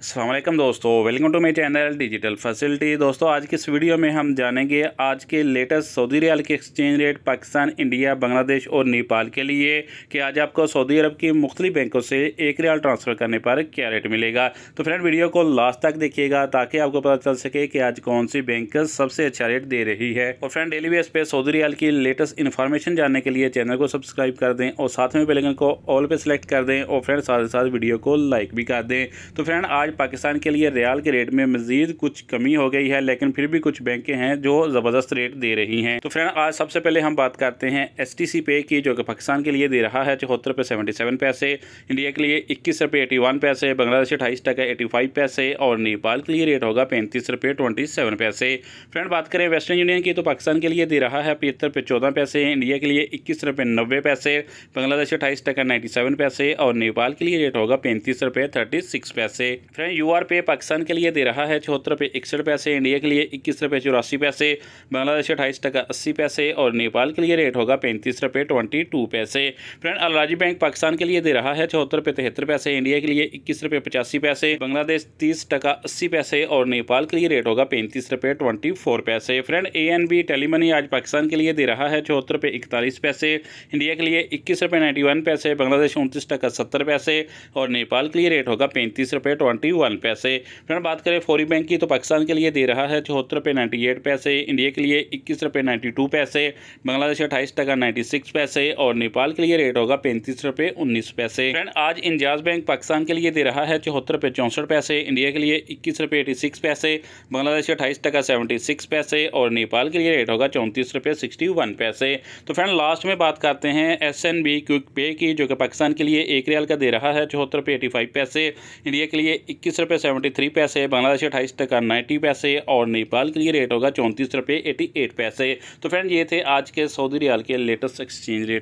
असलम दोस्तों welcome to my channel digital facility दोस्तों आज की इस वीडियो में हम जानेंगे आज के लेटेस्ट सऊदी रियाल के exchange rate Pakistan India Bangladesh और नेपाल के लिए कि आज आपको सऊदी अरब की मुख्तलिफ बैंकों से एक रियाल ट्रांसफ़र करने पर क्या रेट मिलेगा तो फ्रेंड वीडियो को लास्ट तक देखिएगा ताकि आपको पता चल सके कि आज कौन सी बैंक सबसे अच्छा रेट दे रही है और फ्रेंड डेली बेस पे सऊदी रियाल की लेटेस्ट इन्फॉर्मेशन जानने के लिए चैनल को सब्सक्राइब कर दें और साथ में बेलगन को ऑल पर सेलेक्ट कर दें और फ्रेंड साथ ही साथ वीडियो को लाइक भी कर दें तो फ्रेंड आज आज पाकिस्तान के लिए रियाल के रेट में मजीद कुछ कमी हो गई है लेकिन फिर भी कुछ बैंकें हैं जो ज़बरदस्त रेट दे रही हैं तो फ्रेंड आज सबसे पहले हम बात करते हैं एस टी सी पे की जो कि पाकिस्तान के लिए दे रहा है चौहत्तर रुपये सेवेंटी सेवन पैसे इंडिया के लिए इक्कीस रुपये एटी वन पैसे बांग्लादेश अठाईस टका एटी फाइव पैसे और नेपाल के लिए रेट होगा पैंतीस रुपये ट्वेंटी सेवन पैसे फ्रेंड बात करें वेस्टर्न यूनियन की तो पाकिस्तान के लिए दे रहा है पचहत्तर रुपये चौदह पैसे इंडिया के लिए इक्कीस रुपये नब्बे पैसे बांग्लादेश अठाईस टका नाइन्टी सेवन पैसे और नेपाल के लिए रेट होगा पैंतीस रुपये थर्टी सिक्स पैसे friend U R pay Pakistan के लिए दे रहा है चौहत्तर रुपये इकसठ पैसे इंडिया के लिए इक्कीस रुपये चौरासी पैसे बांग्लादेश अठाईस टका अस्सी पैसे और नेपाल के लिए रेट होगा पैंतीस रुपये ट्वेंटी टू पैसे फ्रेंड अलराजी बैंक पाकिस्तान के लिए दे रहा है चौहत्तर रुपये तिहत्तर पैसे इंडिया के लिए इक्कीस रुपये पचासी पैसे बांग्लादेश तीस टका अस्सी पैसे और नेपाल के लिए रेट होगा पैंतीस रुपये ट्वेंटी फोर पैसे friend A N B Telemoney आज पाकिस्तान के लिए दे रहा है चौहत्तर रुपये इकतालीस पैसे इंडिया के लिए इक्कीस रुपये नाइन्टी वन पैसे बांग्लादेश उनतीस टका सत्तर पैसे और नेपाल के लिए रेट होगा पैंतीस रुपये ट्वेंटी फोर्टी वन पैसे फ्रेंड बात करें फौरी बैंक की तो पाकिस्तान के लिए दे रहा है चौहत्तर रुपये नाइन्टी एट पैसे इंडिया के लिए इक्कीस रुपये नाइन्टी टू पैसे बांग्लादेश अट्ठाईस टका नाइन्टी सिक्स पैसे और नेपाल के लिए रेट होगा पैंतीस रुपये उन्नीस पैसे फ्रेंड आज इंजाज बैंक पाकिस्तान के लिए दे रहा है चौहत्तर रुपये चौंसठ पैसे इंडिया के लिए इक्कीस रुपये एटी सिक्स पैसे बांग्लादेश अट्ठाईस टका सेवेंटी सिक्स पैसे और नेपाल के लिए रेट होगा चौंतीस रुपये सिक्सटी वन पैसे तो फ्रेंड लास्ट में बात करते हैं एस एन बी क्विक पे की जो कि पाकिस्तान के लिए एक रियाल का दे रहा है चौहत्तर रुपये एटी फाइव पैसे इंडिया के लिए इक्कीस रुपये सेवेंटी थ्री पैसे बांग्लादेश अट्ठाईस टका नाइन्टी पैसे और नेपाल के लिए रेट होगा चौंतीस रुपये एटी एट पैसे तो फ्रेंड ये थे आज के सऊदी रियाल के लेटेस्ट एक्सचेंज रेट